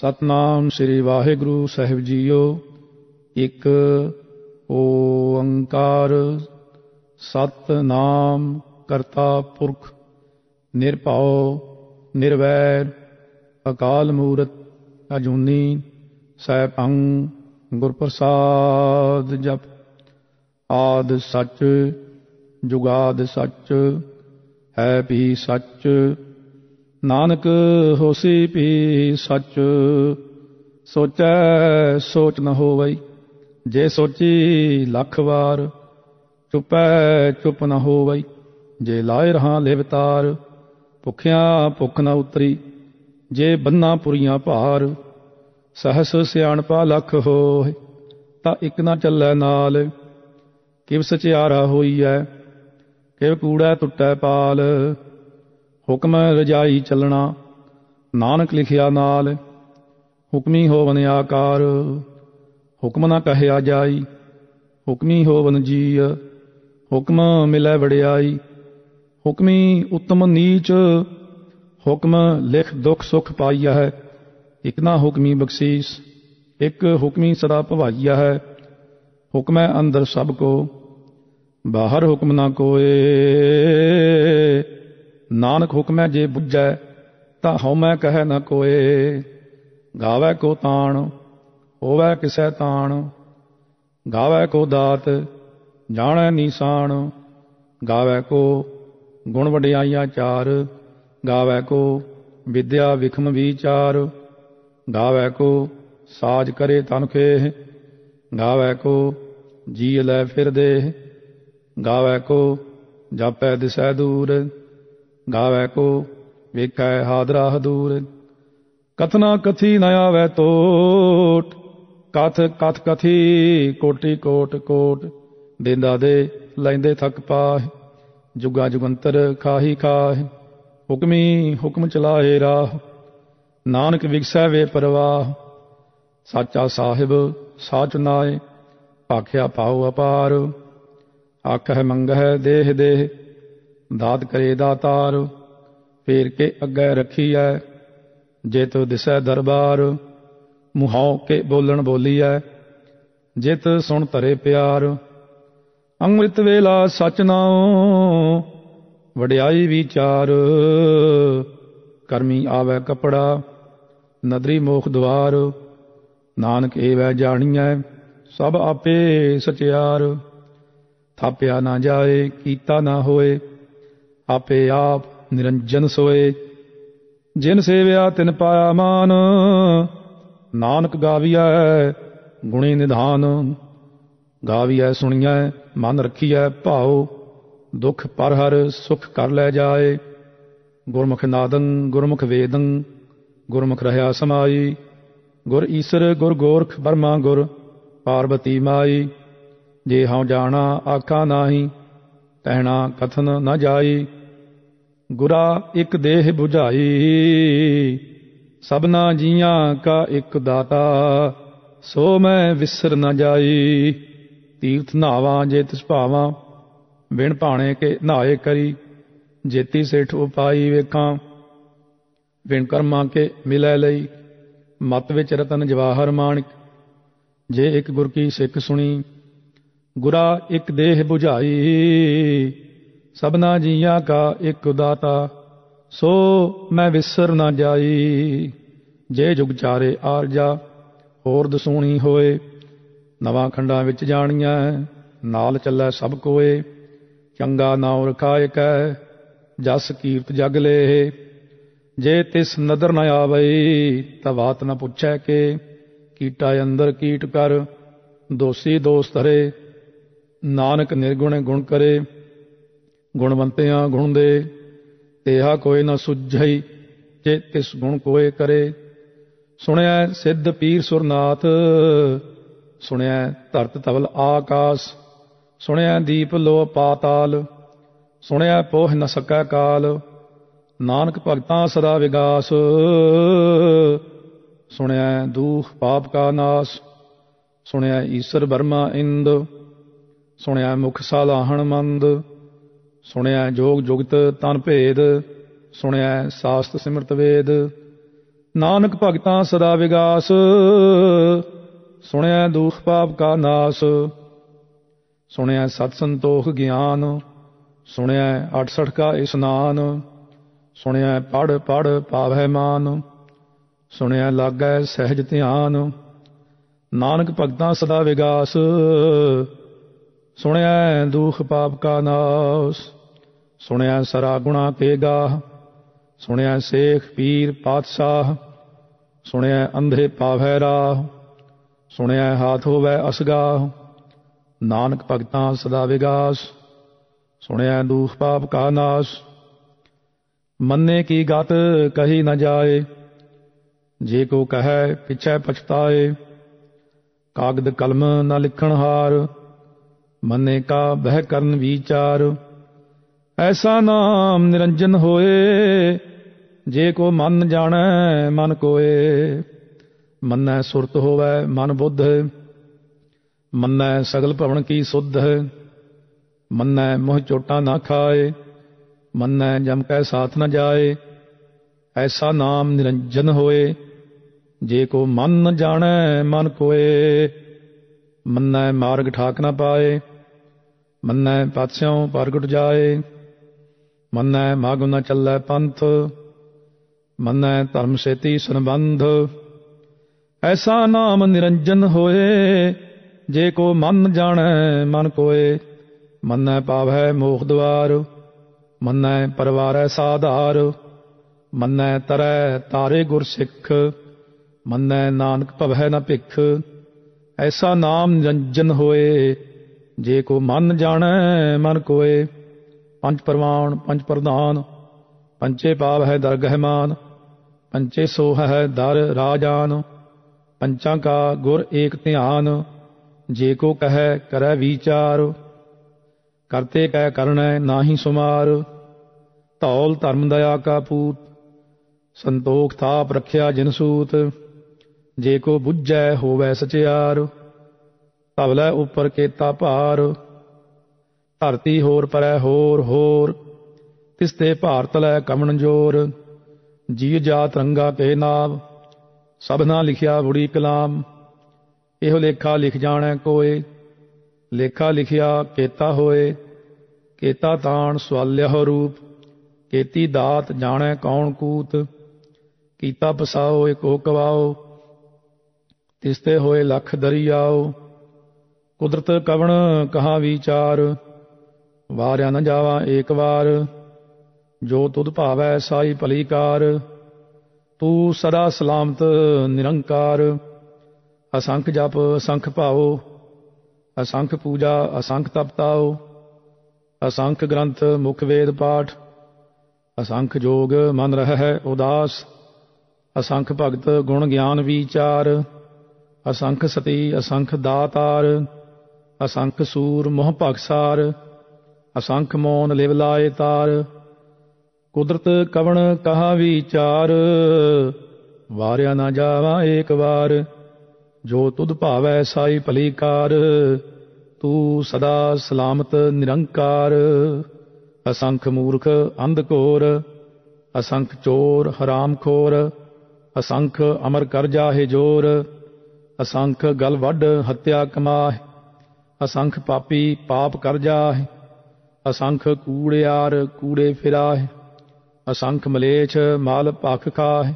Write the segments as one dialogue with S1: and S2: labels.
S1: ਸਤਨਾਮ ਸ੍ਰੀ ਵਾਹਿਗੁਰੂ ਸਾਹਿਬ ਜੀਓ ਇੱਕ ਓੰਕਾਰ ਸਤਨਾਮ ਕਰਤਾ ਪੁਰਖ ਨਿਰਭਉ ਨਿਰਵੈਰ ਅਕਾਲ ਮੂਰਤ ਅਜੂਨੀ ਸੈਭੰ ਗੁਰਪ੍ਰਸਾਦ ਜਪ ਆਦ ਸਚ ਜੁਗਾਦ ਸਚ ਹੈ ਵੀ ਸਚ ਨਾਨਕ ਹੋਸੀ ਪੀ ਸੱਚ ਸੋਚੈ ਸੋਚ ਨ ਹੋਵਈ ਜੇ ਸੋਚੀ ਲੱਖ ਵਾਰ ਚੁਪੈ ਚੁਪ ਨ ਹੋਵਈ ਜੇ ਲਾਇ ਰਹਾ ਲਿਵਤਾਰ ਭੁਖਿਆ ਭੁਖ ਨ ਉਤਰੀ ਜੇ ਬੰਨਾ ਪੁਰੀਆਂ ਭਾਰ ਸਹਸ ਸਿਆਣਪਾ ਲਖ ਹੋਏ ਤਾਂ ਇਕ ਨਾ ਚੱਲੈ ਨਾਲ ਕਿਵ ਸਚਿਆਰਾ ਹੋਈਐ ਕਿਵ ਕੂੜਾ ਟੁੱਟੈ ਪਾਲ ਹੁਕਮ ਰਜਾਈ ਚੱਲਣਾ ਨਾਨਕ ਲਿਖਿਆ ਨਾਲ ਹੁਕਮੀ ਹੋਵਨ ਆਕਾਰ ਹੁਕਮ ਨਾ ਕਹਿਆ ਜਾਈ ਹੁਕਮੀ ਹੋਵਨ ਜੀ ਹੁਕਮ ਮਿਲੇ ਵੜਿਆਈ ਹੁਕਮੀ ਉਤਮ ਨੀਚ ਹੁਕਮ ਲਿਖ ਦੁਖ ਸੁਖ ਪਾਈਆ ਹੈ ਇਕ ਨਾ ਹੁਕਮੀ ਬਖਸ਼ੀਸ ਇਕ ਹੁਕਮੀ ਸਦਾ ਭਵਾਈਆ ਹੈ ਹੁਕਮ ਹੈ ਅੰਦਰ ਸਭ ਕੋ ਬਾਹਰ ਹੁਕਮ ਨਾ ਕੋਏ ਨਾਨਕ ਹੁਕਮੈ ਜੇ ਬੁੱਝੈ ਤਾਂ ਹਉਮੈ ਕਹੈ ਨ ਕੋਏ ਗਾਵੇ ਕੋ ਤਾਣ ਹੋਵੇ ਕਿਸੈ ਤਾਣ ਗਾਵੇ ਕੋ ਦਾਤ ਜਾਣੈ ਨੀਸਾਣ ਗਾਵੇ ਕੋ ਗੁਣ ਵਡਿਆਈਆ ਚਾਰ ਗਾਵੇ ਕੋ ਵਿਦਿਆ ਵਿਖਮ ਵਿਚਾਰ ਗਾਵੇ ਕੋ ਸਾਜ ਕਰੇ ਤਨਖੇ ਗਾਵੇ ਕੋ ਜੀ ਲੈ ਫਿਰ ਦੇ ਗਾਵੇ ਕੋ ਜਾਪੈ ਦਿਸੈ ਦੂਰ ਗਾਵੇ ਕੋ ਵੇਖੈ ਹਾਦਰਾ ਹਦੂਰ ਕਥਨਾ ਕਥੀ ਨ ਆਵੇ ਤੋਟ ਕਥ ਕਥ ਕਥੀ ਕੋਟੀ ਕੋਟ ਕੋਟ ਦੇਂਦਾ ਦੇ ਲੈਂਦੇ ਥਕ ਪਾਹ ਜੁਗਾ ਜੁਗੰਤਰ ਖਾਹੀ ਖਾਹ ਹੁਕਮੀ ਹੁਕਮ ਚਲਾਏ ਰਾਹ ਨਾਨਕ ਵਿਗਸੈ ਵੇ ਪਰਵਾਹ ਸਾਚਾ ਸਾਹਿਬ ਸਾਚ ਨਾਏ ਆਖਿਆ ਪਾਉ ਅਪਾਰ ਆਖ ਮੰਗ ਮੰਗਹਿ ਦੇਹ ਦੇਹ ਦਾਤ ਕਰੇ ਦਾਤਾਰ ਫੇਰ ਕੇ ਅੱਗੇ ਰੱਖੀ ਐ ਜੇ ਤੋ ਦਿਸੈ ਦਰਬਾਰ ਮੁਹਾਉ ਕੇ ਬੋਲਣ ਬੋਲੀ ਐ ਜਿਤ ਸੁਣ ਧਰੇ ਪਿਆਰ ਅੰਮ੍ਰਿਤ ਵੇਲਾ ਸਚ ਨਾਉ ਵਡਿਆਈ ਵਿਚਾਰ ਕਰਮੀ ਆਵੇ ਕਪੜਾ ਨਦਰੀ ਮੋਖ ਦਵਾਰ ਨਾਨਕ ਏਵੈ ਜਾਣੀਐ ਸਭ ਆਪੇ ਸਚਿਆਰ ਥਾਪਿਆ ਨਾ ਜਾਏ ਕੀਤਾ ਨਾ ਹੋਏ ਆਪੇ ਆਪ ਨਿਰੰਜਨ ਸੋਏ ਜਿਨ ਸੇਵਿਆ ਤਿਨ ਪਾਇਆ ਮਾਨ ਨਾਨਕ ਗਾਵੀਐ ਗੁਣੀ ਨਿਧਾਨ ਗਾਵੀਐ ਸੁਣੀਐ ਮਨ ਰੱਖੀਐ ਭਾਉ ਦੁਖ ਪਰ ਹਰ ਸੁਖ ਕਰ ਲੈ ਜਾਏ ਗੁਰਮੁਖ ਨਾਦੰ ਗੁਰਮੁਖ ਵੇਦੰ ਗੁਰਮੁਖ ਰਹਾ ਸਮਾਈ ਗੁਰ ਈਸਰ ਗੁਰ ਗੋਰਖ ਬਰਮਾ ਗੁਰ ਪਾਰਬਤੀ ਮਾਈ ਜੇ ਹਉ ਜਾਣਾ ਆਖਾ ਨਾਹੀ ਕਹਿਣਾ ਕਥਨ ਨਾ ਜਾਈ ਗੁਰਾ ਇੱਕ ਦੇਹ 부ਝਾਈ ਸਭਨਾ ਜੀਆਂ ਕਾ ਇੱਕ ਦਾਤਾ ਸੋ ਮੈਂ ਵਿਸਰ ਨਾ ਜਾਈ ਤੀਰਥ ਨਾਵਾਂ ਜੇ ਤਿਸ ਭਾਵਾਂ ਵਿਣ ਭਾਣੇ ਕੇ ਨਾਏ ਕਰੀ ਜੇਤੀ ਸੇਠ ਉਪਾਈ ਵੇਖਾਂ ਵਿਣ ਕਰਮਾਂ ਕੇ ਮਿਲੈ ਲਈ ਮਤ ਵਿੱਚ ਰਤਨ ਜਵਾਹਰ ਮਾਨਕ ਜੇ ਇੱਕ ਗੁਰ ਕੀ ਸਿੱਖ ਸੁਣੀ ਗੁਰਾ ਇੱਕ ਦੇਹ 부ਝਾਈ ਸਭਨਾ ਜੀਆਂ ਕਾ ਇੱਕ ਦਾਤਾ ਸੋ ਮੈਂ ਵਿਸਰ ਨਾ ਜਾਈ ਜੇ ਜੁਗ ਚਾਰੇ ਜਾ ਹੋਰ ਦਸੂਣੀ ਹੋਏ ਨਵਾਂ ਖੰਡਾਂ ਵਿੱਚ ਜਾਣੀਆਂ ਨਾਲ ਚੱਲੈ ਸਭ ਕੋਏ ਚੰਗਾ ਨਾਮ ਰਖਾਇ ਕੈ ਜਸ ਕੀਰਤ ਜਗ ਲੇ ਜੇ ਤਿਸ ਨਦਰ ਨ ਆਵਈ ਬਾਤ ਨ ਪੁੱਛੈ ਕੇ ਕੀਟਾ ਅੰਦਰ ਕੀਟ ਕਰ ਦੋਸੀ ਦੋਸਤ ਰੇ ਨਾਨਕ ਨਿਰਗੁਣ ਗੁਣ ਕਰੇ ਗੁਣਵੰਤਿਆਂ ਗੁਣ ਦੇ ਤੇਹਾ ਕੋਈ ਨਾ ਸੁਝਈ ਜੇ ਤਿਸ ਗੁਣ ਕੋਏ ਕਰੇ ਸੁਣਿਆ ਸਿੱਧ ਪੀਰ ਸੁਰਨਾਥ ਸੁਣਿਆ ਧਰਤ ਤਵਲ ਆਕਾਸ਼ ਸੁਣਿਆ ਦੀਪ ਲੋ ਪਾਤਾਲ ਸੁਣਿਆ ਪੋਹ ਨ ਸਕਾ ਕਾਲ ਨਾਨਕ ਭਗਤਾਂ ਸਦਾ ਵਿਗਾਸ ਸੁਣਿਆ ਦੂਖ ਪਾਪ ਕਾ ਨਾਸ ਸੁਣਿਆ ਈਸ਼ਰ ਬਰਮਾ ਇੰਦ ਸੁਣਿਆ ਮੁਖ ਸਾਲਾਹਣ ਮੰਦ ਸੁਣਿਆ ਜੋਗ ਜੁਗਤ ਤਨ ਭੇਦ ਸੁਣਿਆ ਸਾਸਤ ਸਿਮਰਤ ਵੇਦ ਨਾਨਕ ਭਗਤਾਂ ਸਦਾ ਵਿਗਾਸ ਸੁਣਿਆ ਦੁਖ ਪਾਪ ਕਾ ਨਾਸ ਸੁਣਿਆ ਸਤ ਸੰਤੋਖ ਗਿਆਨ ਸੁਣਿਆ 68 ਕਾ ਇਸਨਾਨ ਸੁਣਿਆ ਪੜ ਪੜ ਪਾਵੈ ਮਾਨ ਸੁਣਿਆ ਲਾਗੈ ਸਹਿਜ ਧਿਆਨ ਨਾਨਕ ਭਗਤਾਂ ਸਦਾ ਵਿਗਾਸ ਸੁਣਿਆ ਦੁਖ ਪਾਪ ਕਾ ਨਾਸ ਸੁਣਿਆ ਸਰਾ ਗੁਣਾ ਕੇ ਗਾਹ ਸੁਣਿਆ ਸੇਖ ਪੀਰ ਪਾਤਸ਼ਾਹ ਸੁਣਿਆ ਅੰਧੇ ਪਾਵੈ ਰਾਹ ਸੁਣਿਆ ਹਾਥ ਹੋਵੇ ਅਸਗਾਹ ਨਾਨਕ ਭਗਤਾਂ ਸਦਾ ਵਿਗਾਸ ਸੁਣਿਆ ਦੁਖ ਪਾਪ ਕਾ ਨਾਸ ਮੰਨੇ ਕੀ ਗਤ ਕਹੀ ਨਾ ਜਾਏ ਜੇ ਕੋ ਕਹੈ ਪਿਛੈ ਪਛਤਾਏ ਕਾਗਦ ਕਲਮ ਨਾ ਲਿਖਣ ਹਾਰ ਮਨੇ ਕਾ ਬਹਿ ਕਰਨ ਵਿਚਾਰ ਐਸਾ ਨਾਮ ਨਿਰੰਜਨ ਹੋਏ ਜੇ ਕੋ ਮਨ ਜਾਣੈ ਮਨ ਕੋਏ ਮੰਨੈ ਸੁਰਤ ਹੋਵੇ ਮਨ ਬੁੱਧ ਮੰਨੈ ਸਗਲ ਭਵਨ ਕੀ ਸੁਧ ਮੰਨੈ ਮੋਹ ਚੋਟਾ ਨਾ ਖਾਏ ਮੰਨੈ ਜਮ ਕੈ ਸਾਥ ਨਾ ਜਾਏ ਐਸਾ ਨਾਮ ਨਿਰੰਜਨ ਹੋਏ ਜੇ ਕੋ ਮਨ ਜਾਣੈ ਮਨ ਕੋਏ ਮੰਨੈ ਮਾਰਗ ਠਾਕ ਨਾ ਪਾਏ ਮੰਨੈ ਪਾਤਸ਼ਾਹ ਪ੍ਰਗਟ ਜਾਏ ਮੰਨੈ ਮਾਗੁ ਨ ਚੱਲੈ ਪੰਥ ਮੰਨੈ ਧਰਮ ਸੇਤੀ ਸੰਬੰਧ ਐਸਾ ਨਾਮ ਨਿਰੰਜਨ ਹੋਏ ਜੇ ਕੋ ਮਨ ਜਾਣੈ ਮਨ ਕੋਏ ਮੰਨੈ ਪਾਵੈ ਮੋਖ ਦਵਾਰ ਮੰਨੈ ਪਰਵਾਰੈ ਸਾਧਾਰ ਮੰਨੈ ਤਰੈ ਤਾਰੇ ਗੁਰ ਸਿੱਖ ਮੰਨੈ ਨਾਨਕ ਭਵੈ ਨ ਭਿਖ ਐਸਾ ਨਾਮ ਨਿਰੰਜਨ ਹੋਏ ਜੇ ਕੋ ਮਨ ਜਾਣੈ ਮਨ ਕੋਏ ਪੰਜ ਪਰਮਾਨ ਪੰਜ ਪ੍ਰਧਾਨ ਪੰਚੇ ਪਾਪ ਹੈ ਦਰਗਹਿਮਾਨ ਪੰਚੇ ਸੋਹ ਹੈ ਦਰ ਰਾਜਾਨ ਪੰਚਾਂ ਕਾ ਗੁਰ ਏਕ ਧਿਆਨ ਜੇ ਕੋ ਕਹੈ ਕਰੈ ਵਿਚਾਰ ਕਰਤੇ ਕਹਿ ਕਰਣੈ ਨਾਹੀ ਸੁਮਾਰ ਧੌਲ ਧਰਮ ਦਇਆ ਕਾ ਪੂਤ ਸੰਤੋਖ ਥਾਪ ਰਖਿਆ ਜਿਨ ਸੂਤ ਜੇ ਕੋ ਬੁੱਝੈ ਹੋਵੇ ਸਚਿਆਰ ਧਵਲੇ ਉੱਪਰ ਕੀਤਾ ਭਾਰ ਧਰਤੀ ਹੋਰ ਪਰੈ ਹੋਰ ਹੋਰ ਤਿਸ ਤੇ ਭਾਰਤ ਲੈ ਕਮਣ ਜੋਰ ਜੀਵ ਜਾਤ ਰੰਗਾ ਕੇ ਨਾਮ ਸਭਨਾ ਲਿਖਿਆ ਬੁੜੀ ਕਲਾਮ ਇਹੋ ਲੇਖਾ ਲਿਖ ਜਾਣਾ ਕੋਏ ਲੇਖਾ ਲਿਖਿਆ ਕੇਤਾ ਹੋਏ ਕੇਤਾ ਤਾਣ ਸਵਾਲਿਆ ਰੂਪ ਕੀਤੀ ਦਾਤ ਜਾਣੈ ਕੌਣ ਕੂਤ ਕੀਤਾ ਪਸਾਓ ਏਕੋ ਕਵਾਓ ਤੇ ਹੋਏ ਲਖ ਆਓ ਕੁਦਰਤ ਕਵਣ ਕਹਾ ਵਿਚਾਰ ਵਾਰਿਆ ਨਾ ਜਾਵਾ ਏਕ ਵਾਰ ਜੋ ਤੁਧ ਭਾਵੈ ਸਾਈ ਭਲੀਕਾਰ ਤੂ ਤੂੰ ਸਦਾ ਸਲਾਮਤ ਨਿਰੰਕਾਰ ਅਸੰਖ ਜਪ ਅਸੰਖ ਭਾਉ ਅਸੰਖ ਪੂਜਾ ਅਸੰਖ ਤਪਤਾਉ ਅਸੰਖ ਗ੍ਰੰਥ ਮੁਖ ਵੇਦ ਪਾਠ ਅਸੰਖ ਜੋਗ ਮਨ ਰਹਿ ਉਦਾਸ ਅਸੰਖ ਭਗਤ ਗੁਣ ਗਿਆਨ ਵਿਚਾਰ ਅਸੰਖ ਸਤੀ ਅਸੰਖ ਦਾਤਾਰ ਅਸੰਖ ਸੂਰ ਮੋਹ ਭਗਸਾਰ ਅਸੰਖ ਮੋਨ ਲਿਵ ਲਾਏ ਤਾਰ ਕੁਦਰਤ ਕਵਣ ਕਹਾ ਵਿਚਾਰ ਵਾਰਿਆ ਨਾ ਜਾਵਾ ਏਕ ਵਾਰ ਜੋ ਤੁਧ ਭਾਵੈ ਸਾਈ ਭਲੀਕਾਰ ਤੂ ਤੂੰ ਸਦਾ ਸਲਾਮਤ ਨਿਰੰਕਾਰ ਅਸੰਖ ਮੂਰਖ ਅੰਧਕੋਰ ਅਸੰਖ ਚੋਰ ਹਰਾਮਖੋਰ ਅਸੰਖ ਅਮਰ ਕਰ ਜਾਹੇ ਜੋਰ ਅਸੰਖ ਗਲ ਵੱਢ ਹੱਤਿਆ ਕਮਾਹੇ ਅਸੰਖ ਪਾਪੀ ਪਾਪ ਕਰ ਜਾਹੇ ਅਸੰਖ ਕੂੜਿਆਰ ਕੂੜੇ ਫਿਰਾਹੇ ਅਸੰਖ ਮਲੇਛ ਮਾਲ ਭਖ ਖਾਹੇ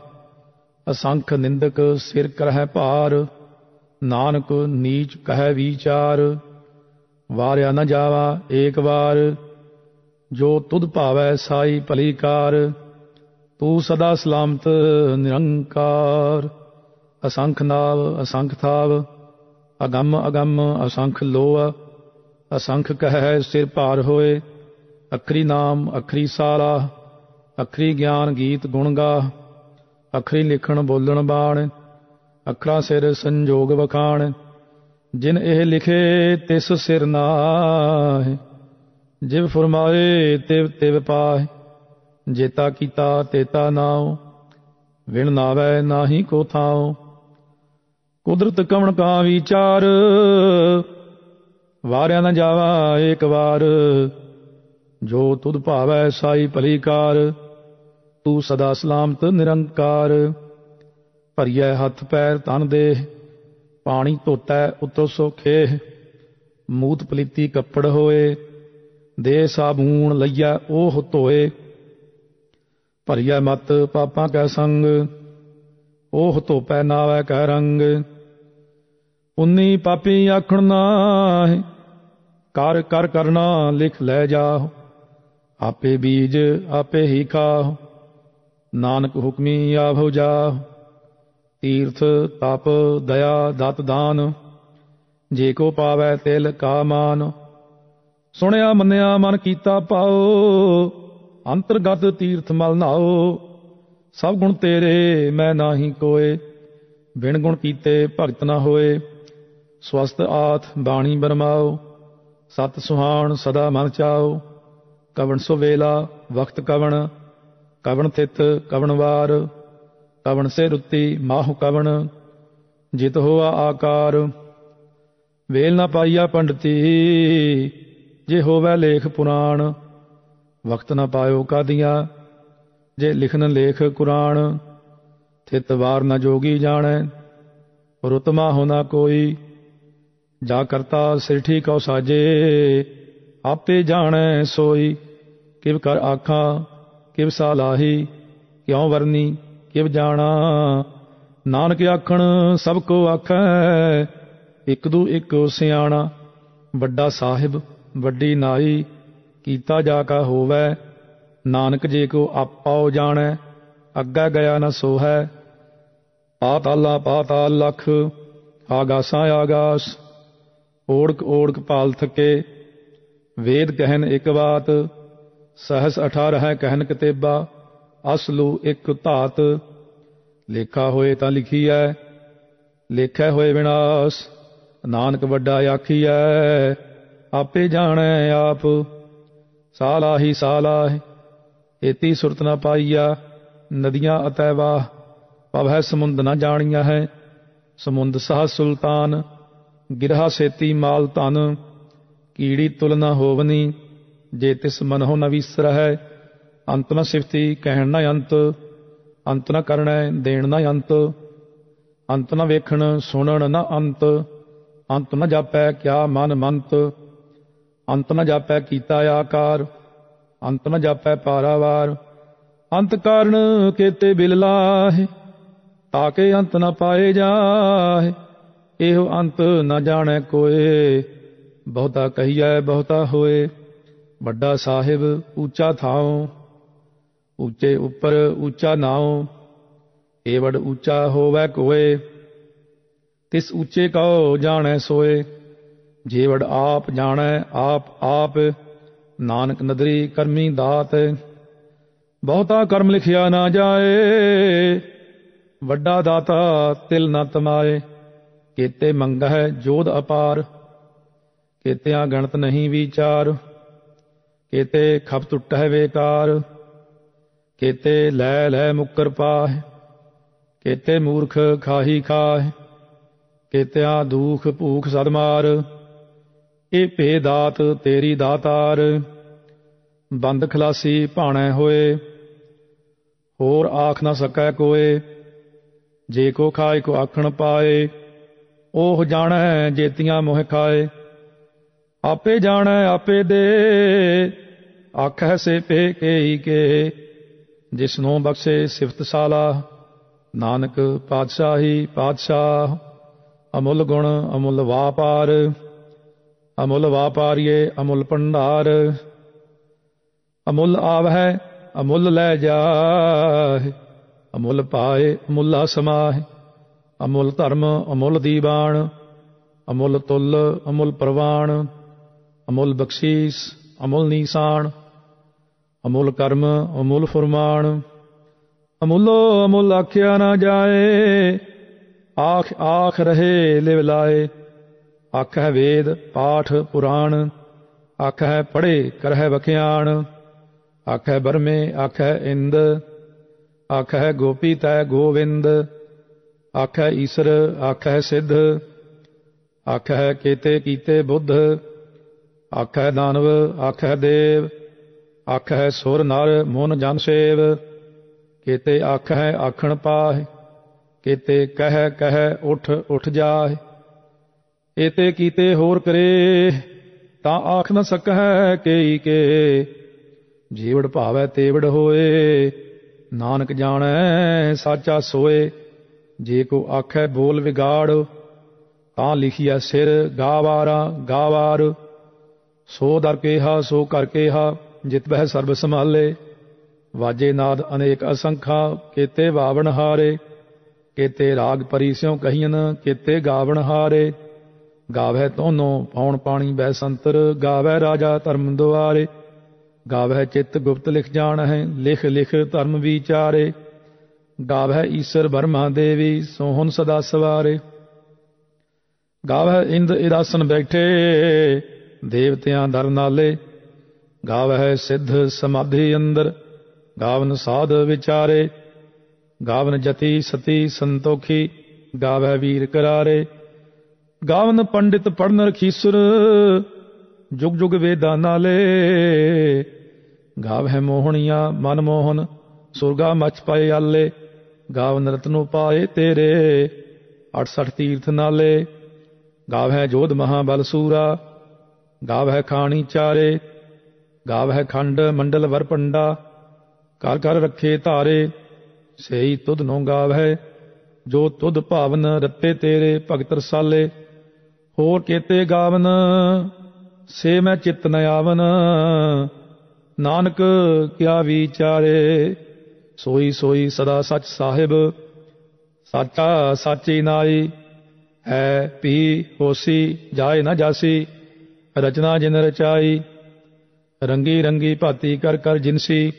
S1: ਅਸੰਖ ਨਿੰਦਕ ਸਿਰ ਕਰਹਿ ਭਾਰ ਨਾਨਕ ਨੀਚ ਕਹਿ ਵਿਚਾਰ ਵਾਰਿਆ ਨ ਜਾਵਾ ਏਕ ਵਾਰ ਜੋ ਤੁਧ ਭਾਵੈ ਸਾਈ ਭਲੀਕਾਰ ਤੂ ਤੂੰ ਸਦਾ ਸਲਾਮਤ ਨਿਰੰਕਾਰ ਅਸੰਖ ਨਾਵ ਅਸੰਖ ਥਾਵ ਅਗੰਮ ਅਗੰਮ ਅਸੰਖ ਲੋਆ ਅਸੰਖ ਕਹੈ ਸਿਰ ਭਾਰ ਹੋਏ ਅਖਰੀ ਨਾਮ ਅਖਰੀ ਸਾਲਾ ਅਖਰੀ ਗਿਆਨ ਗੀਤ ਗੁਣ ਗਾ ਅਖਰੀ ਲਿਖਣ ਬੋਲਣ ਬਾਣ ਅਖਰਾ ਸਿਰ ਸੰਜੋਗ ਵਖਾਣ ਜਿਨ ਇਹ ਲਿਖੇ ਤਿਸ ਸਿਰ ਨਾਹ ਜਿਵ ਫਰਮਾਏ ਤਿਵ ਤਿਵ ਪਾਹਿ ਜੇਤਾ ਕੀਤਾ ਤੇਤਾ ਨਾਉ ਵਿਣ ਨਾਵੇ ਨਾਹੀ ਕੋ ਥਾਉ ਕੁਦਰਤ ਕਵਣ ਕਾ ਵਿਚਾਰ ਵਾਰਿਆਂ ਨਾ ਜਾਵਾ ਏਕ ਵਾਰ ਜੋ ਤੁਧ ਭਾਵੈ ਸਾਈ ਭਲੀ ਕਾਰ ਤੂੰ ਸਦਾ ਸਲਾਮਤ ਨਿਰੰਕਾਰ ਭਰੀਐ ਹੱਥ ਪੈਰ ਤਨ ਦੇ ਪਾਣੀ ਧੋਤਾ ਉਤੋ ਸੋਖੇ ਮੂਤ ਪਲੀਤੀ ਕੱਪੜ ਹੋਏ ਦੇ ਸਾਬੂਣ ਲਈਆ ਉਹ ਧੋਏ ਭਰੀਐ ਮਤ ਪਾਪਾਂ ਕੈ ਸੰਗ ਉਹ ਧੋਪੈ ਨਾਵੈ ਕੈ ਰੰਗ ਉਨੀ ਪਾਪੀ ਆਖਣ ਨਾਹਿ ਕਰ ਕਰ ਕਰਨਾ ਲਿਖ ਲੈ ਜਾਹ ਆਪੇ ਬੀਜ ਆਪੇ ਹੀ ਖਾਹ ਨਾਨਕ ਹੁਕਮੀ ਆਭਉ ਜਾਹ ਤੀਰਥ ਤਪ ਦਇਆ ਦਤ ਦਾਨ ਜੇ ਕੋ ਪਾਵੈ ਤਿਲ ਕਾ ਮਾਨ ਸੁਣਿਆ ਮੰਨਿਆ ਮਨ ਕੀਤਾ ਪਾਉ ਅੰਤਰਗਤ ਤੀਰਥ ਮਲ ਨਾਉ ਸਭ ਗੁਣ ਤੇਰੇ ਮੈਂ ਨਾਹੀ ਕੋਏ ਬਿਨ ਗੁਣ ਕੀਤੇ ਭਗਤ ਨਾ ਹੋਏ ਸਵਸਤ ਆਥ ਬਾਣੀ ਬਰਮਾਓ ਸਤ ਸੁਹਾਣ ਸਦਾ ਮਨ ਚਾਓ ਕਵਣ ਸੋ ਵੇਲਾ ਵਕਤ ਕਵਣ ਕਵਣ ਥਿਤ ਕਵਣ ਵਾਰ ਕਵਣ ਸੇ ਰੁੱਤੀ ਮਾਹ ਕਵਣ ਜਿਤ ਹੋਆ ਆਕਾਰ ਵੇਲ ਨਾ ਪਾਈਆ ਪੰਡਤੀ ਜੇ ਹੋਵੇ ਲੇਖ ਪੁਰਾਣ ਵਕਤ ਨਾ ਪਾਇਓ ਕਾਦੀਆਂ ਜੇ ਲਿਖਨ ਲੇਖ ਕੁਰਾਨ ਥਿਤ ਵਾਰ ਨਾ ਜੋਗੀ ਜਾਣੈ ਰੁਤਮਾ ਹੋਣਾ ਕੋਈ ਜਾ ਕਰਤਾ ਠੀਕ ਹੋ ਸਾਜੇ ਆਪੇ ਜਾਣੈ ਸੋਈ ਕਿਵ ਕਰ ਆਖਾਂ ਕਿਵ ਸਾਲਾਹੀ ਕਿਉ ਵਰਨੀ ਕਿਵ ਜਾਣਾ ਨਾਨਕ ਆਖਣ ਸਭ ਕੋ ਆਖੈ ਇੱਕ ਦੂ ਇੱਕ ਸਿਆਣਾ ਵੱਡਾ ਸਾਹਿਬ ਵੱਡੀ ਨਾਈ ਕੀਤਾ ਜਾ ਕਾ ਹੋਵੇ ਨਾਨਕ ਜੇ ਕੋ ਆਪਾਉ ਜਾਣੈ ਅੱਗਾ ਗਿਆ ਨਾ ਸੋਹੈ ਪਾਤਾਲਾ ਪਾਤਾਲ ਲਖ ਆਗਾਸਾਂ ਆਗਾਸ ਓੜਕ ਓੜਕ ਪਾਲ ਥਕੇ ਵੇਦ ਕਹਿਨ ਇੱਕ ਬਾਤ ਸਹਸ 18 ਹੈ ਕਹਿਨ ਕਿਤੇਬਾ ਅਸਲੂ ਇੱਕ ਧਾਤ ਲੇਖਾ ਹੋਏ ਤਾਂ ਲਿਖੀ ਐ ਲੇਖੈ ਹੋਏ ਵਿਨਾਸ਼ ਨਾਨਕ ਵੱਡਾ ਆਖੀਐ ਆਪੇ ਜਾਣੈ ਆਪ ਸਾਲਾ ਹੀ ਸਾਲਾ ਹੈ ਏਤੀ ਸੁਰਤ ਨਾ ਪਾਈਆ ਨਦੀਆਂ ਅਤੈ ਵਾਹ ਪਵਹਿ ਸਮੁੰਦ ਨਾ ਜਾਣੀਆਂ ਹੈ ਸਮੁੰਦ ਸਾਹ ਸੁਲਤਾਨ ਗਿਰਹਾ ਸੇਤੀ ਮਾਲ ਧਨ ਕੀੜੀ ਤੁਲਨਾ ਹੋਵਨੀ ਜੇ ਤਿਸ ਮਨਹੁ ਨ ਹੈ ਅੰਤ ਨ ਸਿਫਤੀ ਕਹਿਣ ਨ ਅੰਤ ਅੰਤ ਨ ਕਰਣੈ ਦੇਣ ਨ ਅੰਤ ਅੰਤ ਨ ਵੇਖਣ ਸੁਣਨ ਨ ਅੰਤ ਅੰਤ ਨ ਜਾਪੈ ਕਿਆ ਮਨ ਮੰਤ ਅੰਤ ਨ ਜਾਪੈ ਕੀਤਾ ਆਕਾਰ ਅੰਤ ਨ ਜਾਪੈ ਪਾਰਾਵਾਰ ਅੰਤ ਕਾਰਨ ਕੇਤੇ ਬਿਲ ਲਾਹੇ ਤਾਕੇ ਅੰਤ ਨ ਪਾਏ ਜਾਹੇ ਇਹੋ ਅੰਤ ਨਾ ਜਾਣੈ ਕੋਏ ਬਹੁਤਾ ਕਹੀਐ ਬਹੁਤਾ ਹੋਏ ਵੱਡਾ ਸਾਹਿਬ ਉੱਚਾ ਥਾਉ ਉੱਚੇ ਉੱਪਰ ਉੱਚਾ ਨਾਉ ਏ ਵੱਡ ਉੱਚਾ ਹੋਵੇ ਕੋਏ ਤਿਸ ਉੱਚੇ ਕਉ ਜਾਣੈ ਸੋਏ ਜੇ ਵੱਡ ਆਪ ਜਾਣੈ ਆਪ ਆਪ ਨਾਨਕ ਨਦਰੀ ਕਰਮੀ ਦਾਤ ਬਹੁਤਾ ਕਰਮ ਲਿਖਿਆ ਨਾ ਜਾਏ ਵੱਡਾ ਦਾਤਾ ਤਿਲ ਨਾ ਤਮਾਏ ਕੇਤੇ ਮੰਗਹਿ ਜੋਧ ਅਪਾਰ ਆ ਗਣਤ ਨਹੀਂ ਵਿਚਾਰ ਕੇਤੇ ਖਪ ਟੁੱਟਹਿ ਵੇਕਾਰ ਕੇਤੇ ਲੈ ਲੈ ਮੁਕਰ ਪਾਹਿ ਕੇਤੇ ਮੂਰਖ ਖਾਹੀ ਖਾਹਿ ਕੇਤਿਆਂ ਦੁਖ ਭੂਖ ਸਦਮਾਰ ਇਹ ਭੇ ਦਾਤ ਤੇਰੀ ਦਾਤਾਰ ਬੰਦ ਖਲਾਸੀ ਭਾਣੈ ਹੋਏ ਹੋਰ ਆਖ ਨਾ ਸਕੈ ਕੋਏ ਜੇ ਕੋ ਖਾਇ ਕੋ ਆਖਣ ਪਾਏ ਉਹ ਜਾਣੈ ਜੇਤੀਆਂ ਮੋਹ ਖਾਏ ਆਪੇ ਜਾਣੈ ਆਪੇ ਦੇ ਆਖੈ ਸੇ ਪੇ ਕੇ ਕੇ ਨੂੰ ਬਖਸ਼ੇ ਸਿਫਤ ਸਾਲਾ ਨਾਨਕ ਪਾਤਸ਼ਾਹੀ ਪਾਤਸ਼ਾਹ ਅਮੁੱਲ ਗੁਣ ਅਮੁੱਲ ਵਾਪਾਰ ਅਮੁੱਲ ਵਾਪਾਰੀਏ ਅਮੁੱਲ ਪੰਡਾਰ ਅਮੁੱਲ ਆਵਹਿ ਅਮੁੱਲ ਲੈ ਜਾਏ ਅਮੁੱਲ ਪਾਏ ਮੁੱਲਾ ਸਮਾਹਿ ਅਮੁੱਲ ਧਰਮ ਅਮੁੱਲ ਦੀਵਾਨ ਅਮੁੱਲ ਤੁਲ ਅਮੁੱਲ ਪ੍ਰਵਾਨ ਅਮੁੱਲ ਬਖਸ਼ੀਸ ਅਮੁੱਲ ਨੀਸਾਨ ਅਮੁੱਲ ਕਰਮ ਅਮੁੱਲ ਫਰਮਾਨ ਅਮੁੱਲ ਅਮੁੱਲ ਆਖਿਆ ਨਾ ਜਾਏ ਆਖ ਆਖ ਰਹੇ ਲਿਵ ਲਾਏ ਆਖ ਹੈ ਵੇਦ ਪਾਠ ਪੁਰਾਣ ਆਖ ਹੈ ਪੜੇ ਕਰਹਿ ਵਖਿਆਣ ਆਖ ਹੈ ਬਰਮੇ ਆਖ ਹੈ ਇੰਦ ਆਖ ਹੈ ਗੋਪੀ ਤੈ ਗੋਵਿੰਦ ਆਖੈ ਈਸ਼ਰ ਆਖੈ ਸਿੱਧ ਆਖੈ ਕੀਤੇ ਕੀਤੇ ਬੁੱਧ ਆਖੈ ਦਾਨਵ ਆਖੈ ਦੇਵ ਆਖੈ ਸੁਰ ਨਰ ਮਨ ਜਨ ਸੇਵ ਕੀਤੇ ਆਖੈ ਆਖਣ ਪਾਹ ਕੀਤੇ ਕਹਿ ਕਹਿ ਉਠ ਉਠ ਜਾਹਿ ਇਤੇ ਕੀਤੇ ਹੋਰ ਕਰੇ ਤਾਂ ਆਖ ਨ ਸਕੈ ਕੇਈ ਕੇ ਜੀਵੜ ਭਾਵੈ ਤੇਵੜ ਹੋਏ ਨਾਨਕ ਜਾਣੈ ਸਾਚਾ ਸੋਏ ਜੇ ਕੋ ਆਖੈ ਬੋਲ ਵਿਗਾੜ ਤਾਂ ਲਿਖਿਆ ਸਿਰ ਗਾਵਾਰਾ ਗਾਵਾਰ ਸੋ ਦਰ ਕੇਹਾ ਸੋ ਕਰ ਕੇਹਾ ਜਿਤ ਬਹਿ ਸਰਬ ਸੰਭਾਲੇ ਵਾਜੇ ਨਾਦ ਅਨੇਕ ਅਸੰਖਾ ਕੇਤੇ ਵਾਵਣ ਹਾਰੇ ਕੇਤੇ ਰਾਗ ਪਰਿਸਿਉ ਕਹੀਨ ਕੇਤੇ ਗਾਵਣ ਹਾਰੇ ਗਾਵੇ ਤੋਨੋ ਪੌਣ ਪਾਣੀ ਬੈ ਸੰਤਰ ਗਾਵੇ ਰਾਜਾ ਧਰਮ ਦੁਆਰੇ ਗਾਵੇ ਚਿੱਤ ਗੁਪਤ ਲਿਖ ਜਾਣ ਹੈ ਲਿਖ ਲਿਖ ਧਰਮ ਵਿਚਾਰੇ ਗਾਵਹਿ ਈਸ਼ਰ ਬਰਮਾ ਦੇਵੀ ਸੋਹਣ ਸਦਾ ਸਵਾਰੇ ਗਾਵਹਿ ਇੰਦ ਇਰਾਸਨ ਬੈਠੇ ਦੇਵਤਿਆਂ ਦਰ ਨਾਲੇ ਗਾਵਹਿ ਸਿੱਧ ਸਮਾਧੀ ਅੰਦਰ ਗਾਵਨ ਸਾਧ ਵਿਚਾਰੇ ਗਾਵਨ ਜਤੀ ਸਤੀ ਸੰਤੋਖੀ ਗਾਵਹਿ ਵੀਰ ਕਰਾਰੇ ਗਾਵਨ ਪੰਡਿਤ ਪੜਨ ਰਖੀਸੁਰ ਜੁਗ ਜੁਗ ਵੇਦਾਂ ਨਾਲੇ ਗਾਵਹਿ ਮੋਹਣੀਆਂ ਮਨ ਮੋਹਨ ਸੁਰਗਾ ਮਚ ਪਏ ਆਲੇ ਗਾਵਨ ਰਤਨੋ ਪਾਏ ਤੇਰੇ 68 ਤੀਰਥ ਨਾਲੇ ਗਾਵ ਹੈ ਜੋਧ ਮਹਾ ਬਲ ਸੂਰਾ ਗਾਵ ਹੈ ਖਾਣੀ ਚਾਰੇ ਗਾਵ ਹੈ ਖੰਡ ਮੰਡਲ ਵਰ ਪੰਡਾ ਕਰ ਕਰ ਰੱਖੇ ਧਾਰੇ ਸਹੀ ਤੁਧ ਨੋ ਗਾਵ ਹੈ ਜੋ ਤੁਧ ਭਾਵਨ ਰੱਤੇ ਤੇਰੇ ਭਗਤ ਰਸਾਲੇ ਹੋਰ ਕੀਤੇ ਗਾਵਨ ਸੇ ਮੈਂ ਚਿਤ ਨ ਆਵਨ ਨਾਨਕ ਕਿਆ ਵਿਚਾਰੇ ਸੋਈ ਸੋਈ ਸਦਾ ਸੱਚ ਸਾਹਿਬ ਸਾਚਾ ਸਾਚੀ ਨਾਈ ਹੈ ਪੀ ਹੋਸੀ ਜਾਏ ਨਾ ਜਾਸੀ ਰਚਨਾ ਜਿਨ ਰਚਾਈ ਰੰਗੀ ਰੰਗੀ ਭਾਤੀ ਕਰ ਕਰ ਜਿਨਸੀ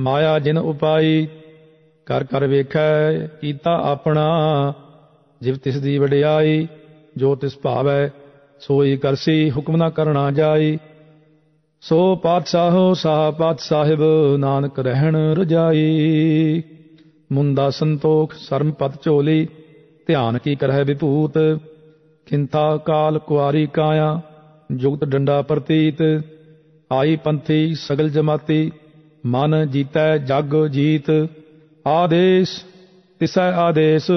S1: ਮਾਇਆ ਜਿਨ ਉਪਾਈ ਕਰ ਕਰ ਵੇਖੈ ਕੀਤਾ ਆਪਣਾ ਜਿਵ ਤਿਸ ਦੀ ਵਡਿਆਈ ਜੋ ਤਿਸ ਭਾਵੈ ਸੋਈ ਕਰਸੀ ਹੁਕਮ ਨਾ ਕਰਨਾ ਜਾਈ ਸੋ ਪਾਤਸ਼ਾਹੋ ਸਾਹ ਪਾਤ ਸਾਹਿਬ ਨਾਨਕ ਰਹਿਣ ਰਜਾਈ ਮੁੰਦਾ ਸੰਤੋਖ ਸਰਮ ਪਤ ਝੋਲੀ ਧਿਆਨ ਕੀ ਕਰਹਿ ਵਿਪੂਤ ਕਿੰਤਾ ਕਾਲ ਕੁਆਰੀ ਕਾਇਆ ਜੁਗਤ ਡੰਡਾ ਪ੍ਰਤੀਤ ਆਈ ਪੰਥੀ ਸਗਲ ਜਮਾਤੀ ਮਨ ਜੀਤੈ ਜਗ ਜੀਤ ਆਦੇਸ਼ ਤਿਸੈ ਆਦੇਸ਼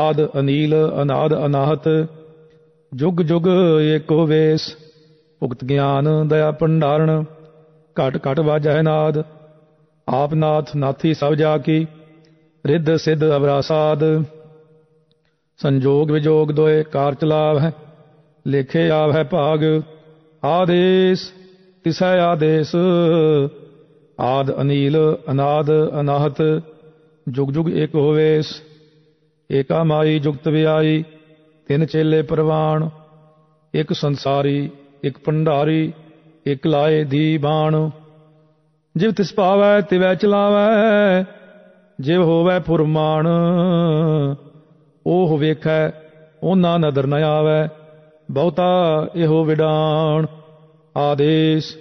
S1: ਆਦ ਅਨੀਲ ਅਨਾਦ ਅਨਾਹਤ ਜੁਗ ਜੁਗ ਏਕੋ ਵੇਸ਼ ਉਕਤ ਗਿਆਨ ਦਇਆ ਭੰਡਾਰਣ ਘਟ ਘਟ ਵਾਜੈ ਨਾਦ ਆਪ ਨਾਥ ਨਾਥੀ ਸਭ ਜਾ ਕੀ ਰਿੱਧ ਸਿੱਧ ਅਵਰਾਸਾਦ ਸੰਜੋਗ ਵਿਜੋਗ ਦੋਏ ਕਾਰ ਚਲਾਵ ਹੈ ਲੇਖੇ ਆਵ ਹੈ ਭਾਗ ਆਦੇਸ਼ ਤਿਸੈ ਆਦੇਸ਼ ਆਦ ਅਨੀਲ ਅਨਾਦ ਅਨਾਹਤ ਜੁਗ ਜੁਗ ਏਕ ਹੋਵੇਸ ਏਕਾ ਮਾਈ ਜੁਗਤ ਵਿਆਈ ਤਿੰਨ ਚੇਲੇ ਪ੍ਰਵਾਣ ਇੱਕ ਸੰਸਾਰੀ ਇੱਕ ਭੰਡਾਰੀ ਇੱਕ ਲਾਏ ਦੀ ਬਾਣ ਜਿਵ ਤਿਸ ਪਾਵੈ ਤਿਵੈ ਚਲਾਵੈ ਜਿਵ ਹੋਵੈ ਫੁਰਮਾਨ ਉਹ ਵੇਖੈ ਉਹਨਾਂ ਨਦਰ ਨ ਆਵੈ ਬਹੁਤਾ ਇਹੋ ਵਿਡਾਣ ਆਦੇਸ਼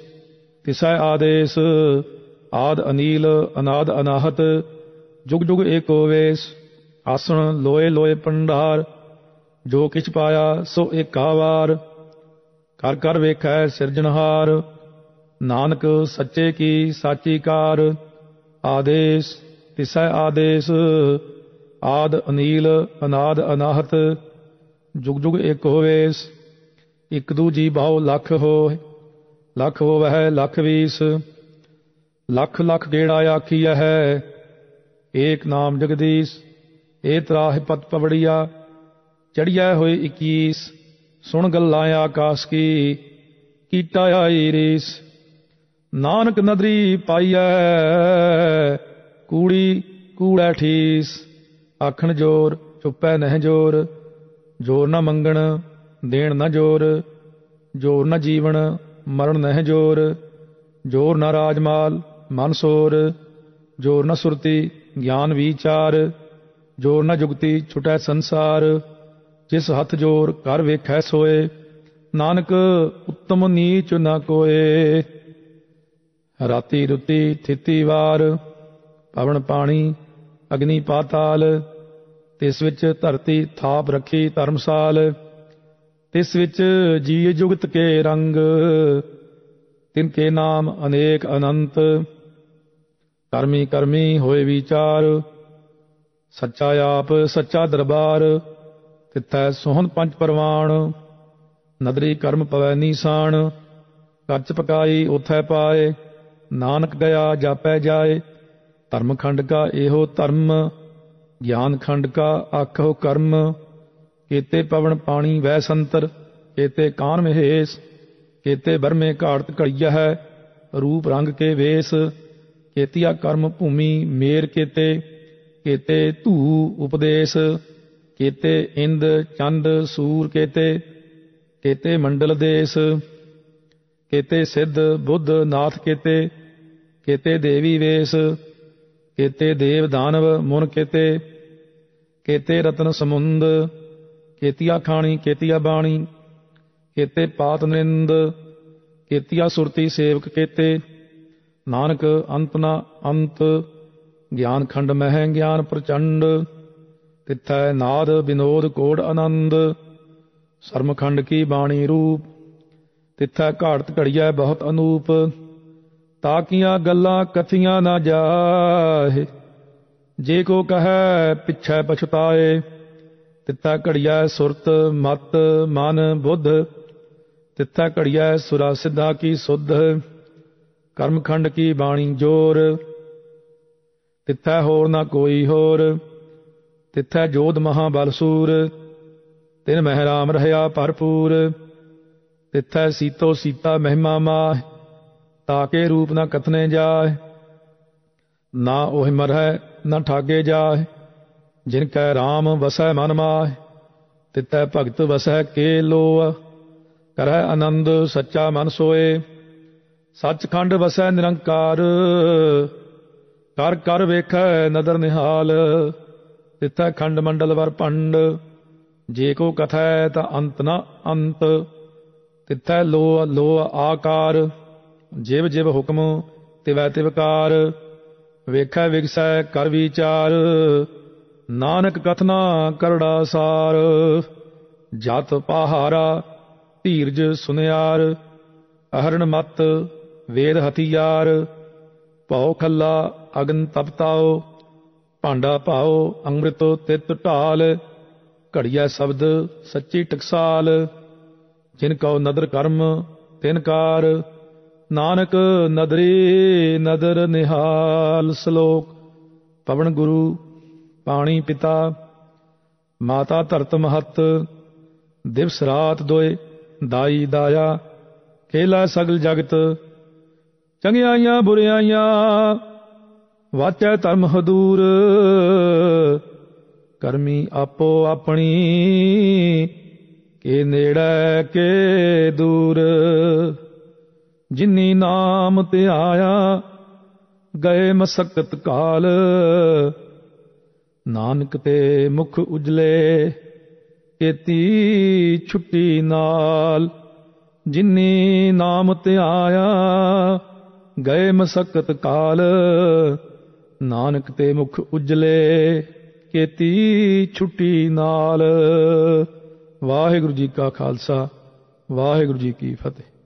S1: ਤਿਸੈ ਆਦੇਸ਼ ਆਦ ਅਨੀਲ ਅਨਾਦ ਅਨਾਹਤ ਜੁਗ ਜੁਗ ਏਕੋ ਵੇਸ ਆਸਣ ਲੋਏ ਲੋਏ ਪੰਡਾਰ ਜੋ ਕਿਛ ਪਾਇਆ ਸੋ ਏਕਾ ਵਾਰ ਕਰ ਕਰ ਵੇਖੈ ਸਿਰਜਣਹਾਰ ਨਾਨਕ ਸੱਚੇ ਕੀ ਸਾਚੀ ਕਾਰ ਆਦੇਸ਼ ਤਿਸੈ ਆਦੇਸ਼ ਆਦ ਅਨੀਲ ਅਨਾਦ ਅਨਾਹਤ ਜੁਗ ਜੁਗ ਇੱਕ ਹੋਵੇਸ ਇੱਕ ਦੂਜੀ ਭਾਉ ਲੱਖ ਹੋ ਲੱਖ ਹੋਵਹਿ ਲੱਖ ਵੀਸ ਲੱਖ ਲੱਖ ਗੇੜਾ ਆਖੀਐ ਹੈ ਏਕ ਨਾਮ ਜਗਦੀਸ਼ ਏ ਤਰਾਹ ਪਤ ਪਵੜੀਆ ਚੜਿਆ ਹੋਏ 21 ਸੁਣ ਗੱਲਾਂ ਆਕਾਸ਼ ਕੀ ਕੀਤਾ ਆਈ ਰੀਸ ਨਾਨਕ ਨਦਰੀ ਪਾਈਐ ਕੂੜੀ ਕੂੜਾ ਠੀਸ ਆਖਣ ਜੋਰ ਚੁੱਪੈ ਨਹਿ ਜੋਰ ਜੋਰ ਨਾ ਮੰਗਣ ਦੇਣ ਨਾ ਜੋਰ ਜੋਰ ਨਾ ਜੀਵਨ ਮਰਨ ਨਹਿ ਜੋਰ ਜੋਰ ਨਾ ਰਾਜਮਾਲ ਮਨ ਸੋਰ ਜੋਰ ਨਾ ਸੁਰਤੀ ਗਿਆਨ ਵਿਚਾਰ ਜੋਰ ਨਾ ਜੁਗਤੀ ਛੁਟੈ ਸੰਸਾਰ ਜਿਸ ਹੱਥ ਜੋਰ ਕਰ ਵੇਖੈ ਸੋਏ ਨਾਨਕ ਉੱਤਮ ਨੀਚ ਨਾ ਕੋਏ ਰਾਤੀ ਰੁੱਤੀ ਥਿਤੀ ਵਾਰ ਪਵਨ ਪਾਣੀ ਅਗਨੀ ਪਾਤਾਲ ਤਿਸ ਵਿੱਚ ਧਰਤੀ ਥਾਪ ਰੱਖੀ ਧਰਮਸਾਲ ਤਿਸ ਵਿੱਚ ਜੀ ਜੁਗਤ ਕੇ ਰੰਗ ਤਿਨ ਕੇ ਨਾਮ ਅਨੇਕ ਅਨੰਤ ਕਰਮੀ ਕਰਮੀ ਹੋਏ ਵਿਚਾਰ ਸੱਚਾ ਆਪ ਸੱਚਾ ਦਰਬਾਰ ਤਿੱਥੈ ਸੋਹਣ ਪੰਜ ਪਰਵਾਣ ਨਦਰੀ ਕਰਮ ਪਵੈ ਨੀਸਾਨ ਕੱਚ ਪਕਾਈ ਉਥੈ ਪਾਏ ਨਾਨਕ ਗਿਆ ਜਾਪੈ ਜਾਏ ਧਰਮ ਖੰਡ ਕਾ ਇਹੋ ਧਰਮ ਗਿਆਨ ਖੰਡ ਕਾ ਆਖੋ ਕਰਮ ਕੀਤੇ ਪਵਨ ਪਾਣੀ ਵੈ ਸੰਤਰ ਕੀਤੇ ਕਾਨ ਮਹੇਸ਼ ਕੀਤੇ ਬਰਮੇ ਘਾੜਤ ਘੜਿਆ ਹੈ ਰੂਪ ਰੰਗ ਕੇ ਵੇਸ ਕੀਤੀਆ ਕਰਮ ਭੂਮੀ ਮੇਰ ਕੀਤੇ ਕੀਤੇ ਧੂ ਉਪਦੇਸ਼ ਕੀਤੇ ਇੰਦ ਚੰਦ ਸੂਰ ਕੀਤੇ ਕੀਤੇ ਮੰਡਲ ਦੇਸ ਕੀਤੇ ਸਿੱਧ ਬੁੱਧ ਨਾਥ ਕੀਤੇ ਕੀਤੇ ਦੇਵੀ ਵੇਸ ਕੀਤੇ ਦੇਵ ਦਾਨਵ ਮੁਨ ਕੀਤੇ ਕੀਤੇ ਰਤਨ ਸਮੁੰਦ ਕੀਤੀਆ ਖਾਣੀ ਕੀਤੀਆ ਬਾਣੀ ਕੀਤੇ ਪਾਤ ਨਿੰਦ ਕੀਤੀਆ ਸੁਰਤੀ ਸੇਵਕ ਕੀਤੇ ਨਾਨਕ ਅੰਤ ਨਾ ਅੰਤ ਗਿਆਨ ਖੰਡ ਮਹਿ ਗਿਆਨ ਪ੍ਰਚੰਡ ਤਿੱਥੈ ਨਾਦ ਬਿਨੋਦ ਕੋੜ ਆਨੰਦ ਸਰਮਖੰਡ ਕੀ ਬਾਣੀ ਰੂਪ ਤਿੱਥੈ ਘਾੜਤ ਘੜੀਐ ਬਹੁਤ ਅਨੂਪ ਤਾਕੀਆਂ ਗੱਲਾਂ ਕਥੀਆਂ ਨਾ ਜਾਹੇ ਜੇ ਕੋ ਕਹੈ ਪਿਛੈ ਪਛਤਾਏ ਤਿੱਥੈ ਘੜੀਐ ਸੁਰਤ ਮਤ ਮਨ ਬੁੱਧ ਤਿੱਥੈ ਘੜੀਐ ਸੁਰਾ ਸਿੱਧਾ ਕੀ ਸੁਧ ਕਰਮਖੰਡ ਕੀ ਬਾਣੀ ਜੋਰ ਤਿੱਥੈ ਹੋਰ ਨਾ ਕੋਈ ਹੋਰ ਤਿੱਥੈ ਜੋਧ ਬਲਸੂਰ ਤਿਨ ਮਹਿਰਾਮ ਰਹਾ ਭਰਪੂਰ ਤਿੱਥੈ ਸੀਤੋ ਸੀਤਾ ਮਹਿਮਾ ਮਾਹ ਤਾਕੇ ਰੂਪ ਨਾ ਕਥਨੇ ਜਾਏ ਨਾ ਉਹ ਮਰਹਿ ਨਾ ਠਾਗੇ ਜਾਏ ਜਿਨ ਕੈ ਰਾਮ ਵਸੈ ਮਨ ਮਾਹ ਤਿੱਥੈ ਭਗਤ ਵਸੈ ਕੇ ਲੋਅ ਕਰੈ ਆਨੰਦ ਸੱਚਾ ਮਨ ਸੋਏ ਸੱਚਖੰਡ ਵਸੈ ਨਿਰੰਕਾਰ ਕਰ ਕਰ ਵੇਖੈ ਨਦਰ ਨਿਹਾਲ ਤਿੱਥਾ ਖੰਡ ਮੰਡਲ ਵਰ ਪੰਡ ਜੇ ਕੋ ਕਥੈ ਤਾਂ ਅੰਤ ਨਾ ਅੰਤ ਤਿੱਥੈ ਲੋ ਲੋ ਆਕਾਰ ਜਿਵ ਜਿਵ ਹੁਕਮ ਤਿਵੈ ਤਿਵਕਾਰ ਵੇਖੈ ਵਿਗਸੈ ਕਰ ਵਿਚਾਰ ਨਾਨਕ ਕਥਨਾ ਕਰੜਾ ਸਾਰ ਜਤ ਪਹਾਰਾ ਧੀਰਜ ਸੁਨਿਆਰ ਅਹਰਣ ਮਤ ਵੇਦ ਹਤਿਆਰ ਭਉ ਖੱਲਾ ਅਗਨ ਤਪਤਾਓ ਭਾਂਡਾ ਪਾਓ ਅੰਮ੍ਰਿਤੋ ਤਿਤ ਢਾਲ ਘੜੀਆ ਸ਼ਬਦ ਸੱਚੀ ਟਕਸਾਲ ਜਿਨ ਕਉ ਨਦਰ ਕਰਮ ਤਿਨ ਕਾਰ ਨਾਨਕ ਨਦਰੀ ਨਦਰ ਨਿਹਾਲ ਸ਼ਲੋਕ ਪਵਨ ਗੁਰੂ ਪਾਣੀ ਪਿਤਾ ਮਾਤਾ ਧਰਤ ਮਹਤ ਦਿਵਸ ਰਾਤ ਦੋਏ ਦਾਈ ਦਾਇਆ ਕੇਲਾ ਸਗਲ ਜਗਤ ਚੰਗਿਆਈਆਂ ਬੁਰਿਆਈਆਂ ਵਾਚੈ ਧਰਮ ਹਦੂਰ ਕਰਮੀ ਆਪੋ ਆਪਣੀ ਕੇ ਨੇੜੇ ਕੇ ਦੂਰ ਜਿਨੀ ਨਾਮ ਤੇ ਆਇਆ ਗਏ ਮਸਕਤ ਕਾਲ ਨਾਨਕ ਤੇ ਮੁਖ ਉਜਲੇ ਕੀਤੀ ਛੁੱਟੀ ਨਾਲ ਜਿਨੀ ਨਾਮ ਤੇ ਆਇਆ ਗਏ ਮਸਕਤ ਕਾਲ ਨਾਨਕ ਤੇ ਮੁਖ ਉਜਲੇ ਕੀਤੀ ਛੁੱਟੀ ਨਾਲ ਵਾਹਿਗੁਰੂ ਜੀ ਕਾ ਖਾਲਸਾ ਵਾਹਿਗੁਰੂ ਜੀ ਕੀ ਫਤਿਹ